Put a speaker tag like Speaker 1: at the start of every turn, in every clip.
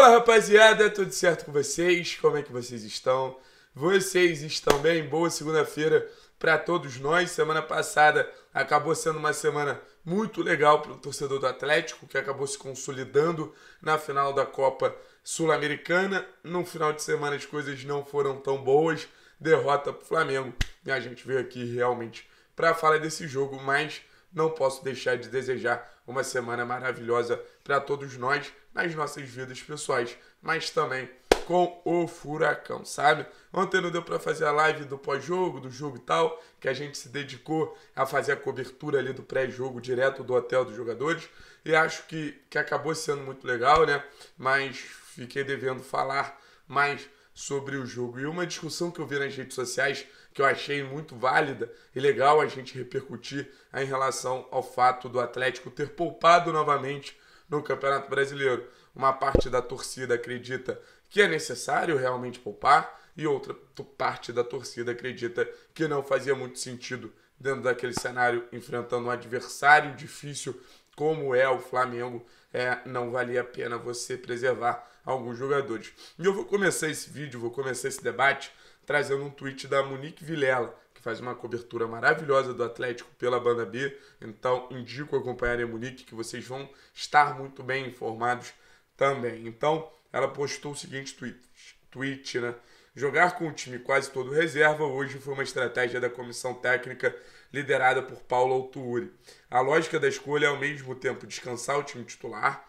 Speaker 1: Fala rapaziada, tudo certo com vocês? Como é que vocês estão? Vocês estão bem? Boa segunda-feira para todos nós. Semana passada acabou sendo uma semana muito legal para o torcedor do Atlético, que acabou se consolidando na final da Copa Sul-Americana. No final de semana as coisas não foram tão boas, derrota para o Flamengo. E a gente veio aqui realmente para falar desse jogo, mas não posso deixar de desejar uma semana maravilhosa para todos nós nas nossas vidas pessoais, mas também com o furacão, sabe? Ontem não deu para fazer a live do pós-jogo, do jogo e tal, que a gente se dedicou a fazer a cobertura ali do pré-jogo direto do hotel dos jogadores, e acho que, que acabou sendo muito legal, né? Mas fiquei devendo falar mais sobre o jogo. E uma discussão que eu vi nas redes sociais que eu achei muito válida e legal a gente repercutir em relação ao fato do Atlético ter poupado novamente no Campeonato Brasileiro. Uma parte da torcida acredita que é necessário realmente poupar e outra parte da torcida acredita que não fazia muito sentido dentro daquele cenário, enfrentando um adversário difícil como é o Flamengo, é, não valia a pena você preservar alguns jogadores. E eu vou começar esse vídeo, vou começar esse debate trazendo um tweet da Monique Vilela, que faz uma cobertura maravilhosa do Atlético pela banda B. Então, indico acompanhar a Munique, que vocês vão estar muito bem informados também. Então, ela postou o seguinte tweet, tweet né? Jogar com o time quase todo reserva hoje foi uma estratégia da comissão técnica liderada por Paulo Autuori. A lógica da escolha é ao mesmo tempo descansar o time titular,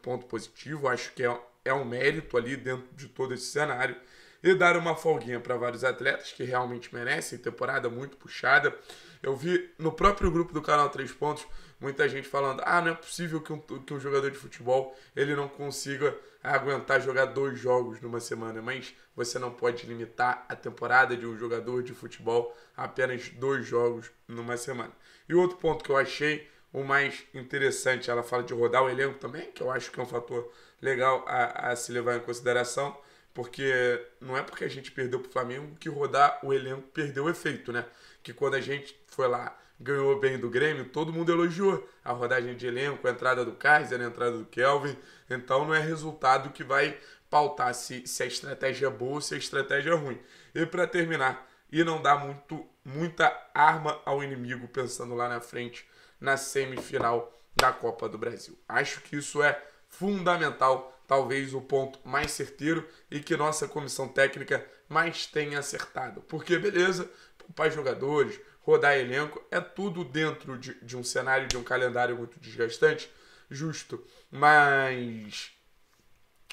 Speaker 1: ponto positivo, acho que é, é um mérito ali dentro de todo esse cenário, e dar uma folguinha para vários atletas que realmente merecem, temporada muito puxada. Eu vi no próprio grupo do canal Três Pontos muita gente falando: ah, não é possível que um, que um jogador de futebol ele não consiga aguentar jogar dois jogos numa semana, mas você não pode limitar a temporada de um jogador de futebol a apenas dois jogos numa semana. E outro ponto que eu achei o mais interessante, ela fala de rodar o elenco também, que eu acho que é um fator legal a, a se levar em consideração. Porque não é porque a gente perdeu pro Flamengo que rodar o elenco perdeu o efeito, né? Que quando a gente foi lá, ganhou bem do Grêmio, todo mundo elogiou a rodagem de elenco, a entrada do Kaiser, a entrada do Kelvin. Então não é resultado que vai pautar se, se a estratégia é boa ou se a estratégia é ruim. E para terminar, e não dar muito, muita arma ao inimigo pensando lá na frente, na semifinal da Copa do Brasil. Acho que isso é fundamental talvez o ponto mais certeiro e que nossa comissão técnica mais tenha acertado. Porque, beleza, poupar jogadores, rodar elenco, é tudo dentro de, de um cenário, de um calendário muito desgastante, justo. Mas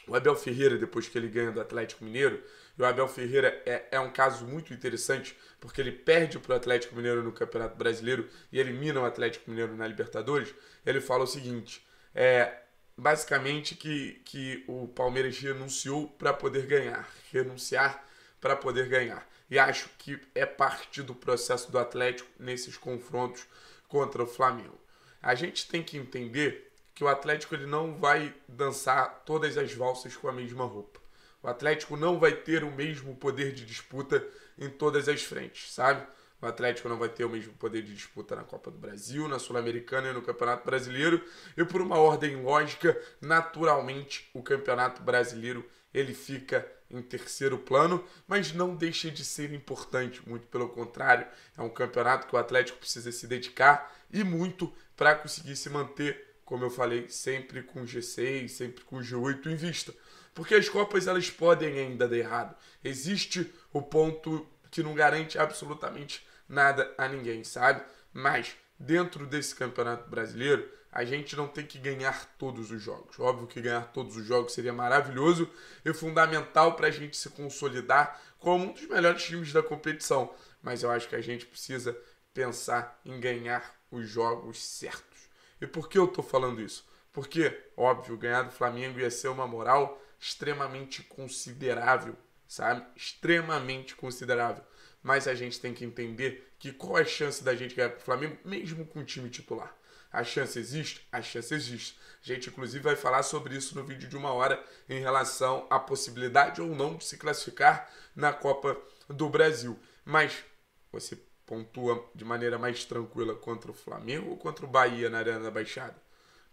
Speaker 1: o Abel Ferreira, depois que ele ganha do Atlético Mineiro, e o Abel Ferreira é, é um caso muito interessante, porque ele perde para o Atlético Mineiro no Campeonato Brasileiro e elimina o Atlético Mineiro na Libertadores. Ele fala o seguinte: é, basicamente que, que o Palmeiras renunciou para poder ganhar, renunciar para poder ganhar. E acho que é parte do processo do Atlético nesses confrontos contra o Flamengo. A gente tem que entender que o Atlético ele não vai dançar todas as valsas com a mesma roupa. O Atlético não vai ter o mesmo poder de disputa em todas as frentes, sabe? O Atlético não vai ter o mesmo poder de disputa na Copa do Brasil, na Sul-Americana e no Campeonato Brasileiro. E por uma ordem lógica, naturalmente o Campeonato Brasileiro ele fica em terceiro plano, mas não deixa de ser importante, muito pelo contrário, é um campeonato que o Atlético precisa se dedicar e muito para conseguir se manter, como eu falei, sempre com G6, sempre com G8 em vista. Porque as copas elas podem ainda dar errado. Existe o ponto que não garante absolutamente nada a ninguém, sabe? Mas dentro desse Campeonato Brasileiro, a gente não tem que ganhar todos os jogos. Óbvio que ganhar todos os jogos seria maravilhoso e fundamental para a gente se consolidar como um dos melhores times da competição. Mas eu acho que a gente precisa pensar em ganhar os jogos certos. E por que eu estou falando isso? Porque, óbvio, ganhar do Flamengo ia ser uma moral extremamente considerável sabe? Extremamente considerável. Mas a gente tem que entender que qual é a chance da gente ganhar pro Flamengo, mesmo com o time titular. A chance existe? A chance existe. A gente, inclusive, vai falar sobre isso no vídeo de uma hora em relação à possibilidade ou não de se classificar na Copa do Brasil. Mas você pontua de maneira mais tranquila contra o Flamengo ou contra o Bahia na Arena da Baixada?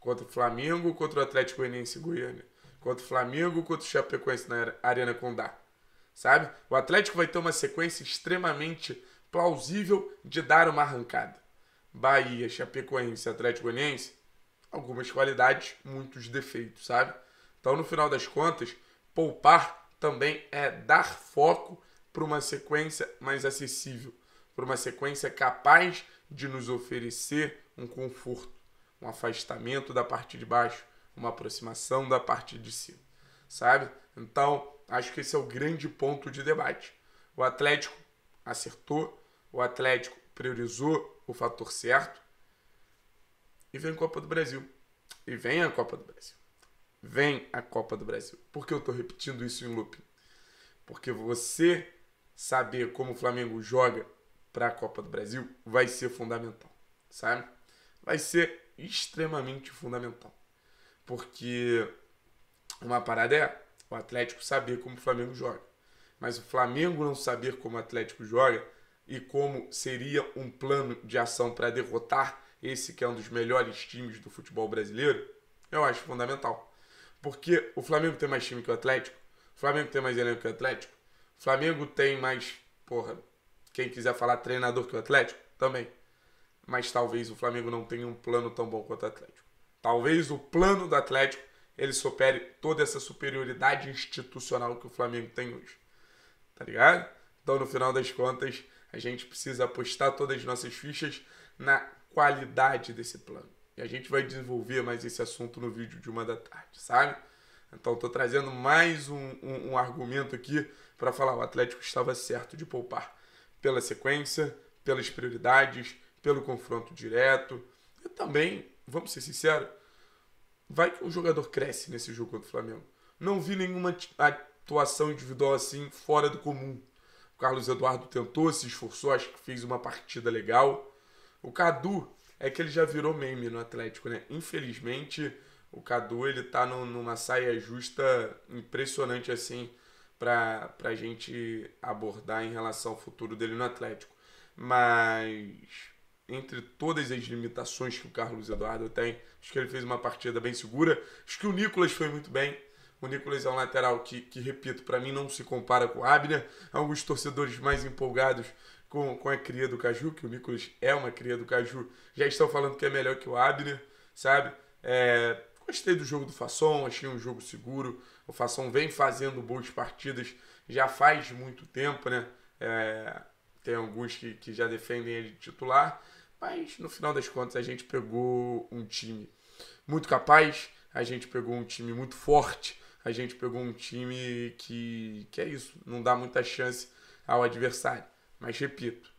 Speaker 1: Contra o Flamengo ou contra o Atlético Goianiense Goiânia? Contra o Flamengo ou contra o Chapecoense na Arena Condá? sabe? O Atlético vai ter uma sequência extremamente plausível de dar uma arrancada. Bahia, Chapecoense, Atlético Goianiense, algumas qualidades, muitos defeitos, sabe? Então, no final das contas, poupar também é dar foco para uma sequência mais acessível, para uma sequência capaz de nos oferecer um conforto, um afastamento da parte de baixo, uma aproximação da parte de cima, sabe? Então, Acho que esse é o grande ponto de debate. O Atlético acertou, o Atlético priorizou o fator certo e vem Copa do Brasil. E vem a Copa do Brasil. Vem a Copa do Brasil. Por que eu estou repetindo isso em looping? Porque você saber como o Flamengo joga para a Copa do Brasil vai ser fundamental, sabe? Vai ser extremamente fundamental. Porque uma parada é o Atlético saber como o Flamengo joga. Mas o Flamengo não saber como o Atlético joga e como seria um plano de ação para derrotar esse que é um dos melhores times do futebol brasileiro, eu acho fundamental. Porque o Flamengo tem mais time que o Atlético, o Flamengo tem mais elenco que o Atlético, o Flamengo tem mais, porra, quem quiser falar treinador que o Atlético, também. Mas talvez o Flamengo não tenha um plano tão bom quanto o Atlético. Talvez o plano do Atlético ele supere toda essa superioridade institucional que o Flamengo tem hoje. Tá ligado? Então, no final das contas, a gente precisa apostar todas as nossas fichas na qualidade desse plano. E a gente vai desenvolver mais esse assunto no vídeo de uma da tarde, sabe? Então, estou trazendo mais um, um, um argumento aqui para falar: o Atlético estava certo de poupar pela sequência, pelas prioridades, pelo confronto direto. E também, vamos ser sinceros, Vai que o jogador cresce nesse jogo contra o Flamengo. Não vi nenhuma atuação individual assim fora do comum. O Carlos Eduardo tentou, se esforçou, acho que fez uma partida legal. O Cadu é que ele já virou meme no Atlético, né? Infelizmente, o Cadu ele tá no, numa saia justa impressionante assim para a gente abordar em relação ao futuro dele no Atlético. Mas entre todas as limitações que o Carlos Eduardo tem, acho que ele fez uma partida bem segura. Acho que o Nicolas foi muito bem. O Nicolas é um lateral que, que repito, para mim não se compara com o Abner. Alguns torcedores mais empolgados com, com a cria do Caju, que o Nicolas é uma cria do Caju, já estão falando que é melhor que o Abner, sabe? É, gostei do jogo do Fasson, achei um jogo seguro. O Fasson vem fazendo boas partidas já faz muito tempo, né? É, tem alguns que, que já defendem ele de titular, mas no final das contas a gente pegou um time muito capaz, a gente pegou um time muito forte, a gente pegou um time que, que é isso, não dá muita chance ao adversário. Mas repito,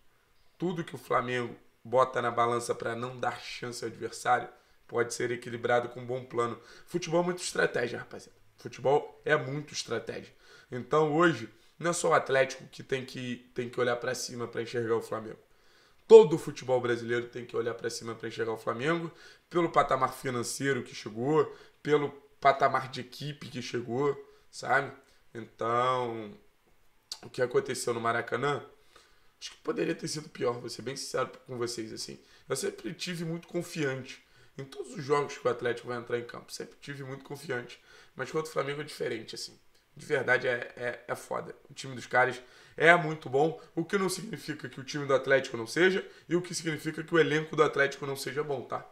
Speaker 1: tudo que o Flamengo bota na balança para não dar chance ao adversário pode ser equilibrado com um bom plano. Futebol é muito estratégia, rapaziada. Futebol é muito estratégia. Então hoje não é só o Atlético que tem que, tem que olhar para cima para enxergar o Flamengo. Todo o futebol brasileiro tem que olhar para cima para enxergar o Flamengo, pelo patamar financeiro que chegou, pelo patamar de equipe que chegou, sabe? Então, o que aconteceu no Maracanã, acho que poderia ter sido pior, vou ser bem sincero com vocês, assim. Eu sempre tive muito confiante em todos os jogos que o Atlético vai entrar em campo, sempre tive muito confiante, mas contra o Flamengo é diferente, assim de verdade é, é, é foda. O time dos caras é muito bom, o que não significa que o time do Atlético não seja e o que significa que o elenco do Atlético não seja bom, tá?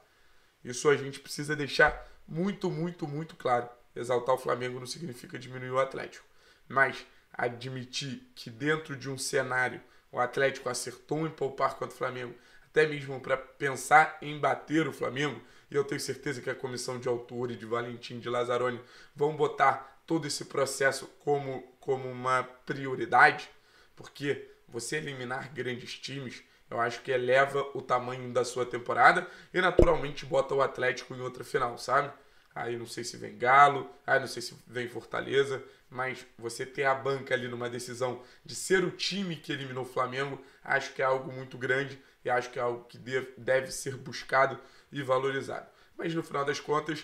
Speaker 1: Isso a gente precisa deixar muito, muito, muito claro. Exaltar o Flamengo não significa diminuir o Atlético, mas admitir que dentro de um cenário o Atlético acertou em poupar contra o Flamengo, até mesmo para pensar em bater o Flamengo, e eu tenho certeza que a comissão de autor e de Valentim de Lazzaroni vão botar todo esse processo como, como uma prioridade, porque você eliminar grandes times, eu acho que eleva o tamanho da sua temporada e naturalmente bota o Atlético em outra final, sabe? Aí não sei se vem Galo, aí não sei se vem Fortaleza, mas você ter a banca ali numa decisão de ser o time que eliminou o Flamengo, acho que é algo muito grande e acho que é algo que deve, deve ser buscado e valorizado. Mas no final das contas,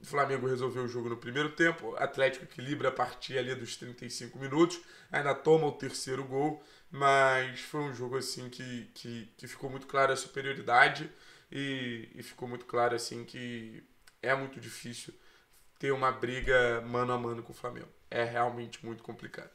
Speaker 1: o Flamengo resolveu o jogo no primeiro tempo, o Atlético equilibra a partir ali dos 35 minutos, ainda toma o terceiro gol, mas foi um jogo assim que, que, que ficou muito clara a superioridade e, e ficou muito claro assim que é muito difícil ter uma briga mano a mano com o Flamengo. É realmente muito complicado.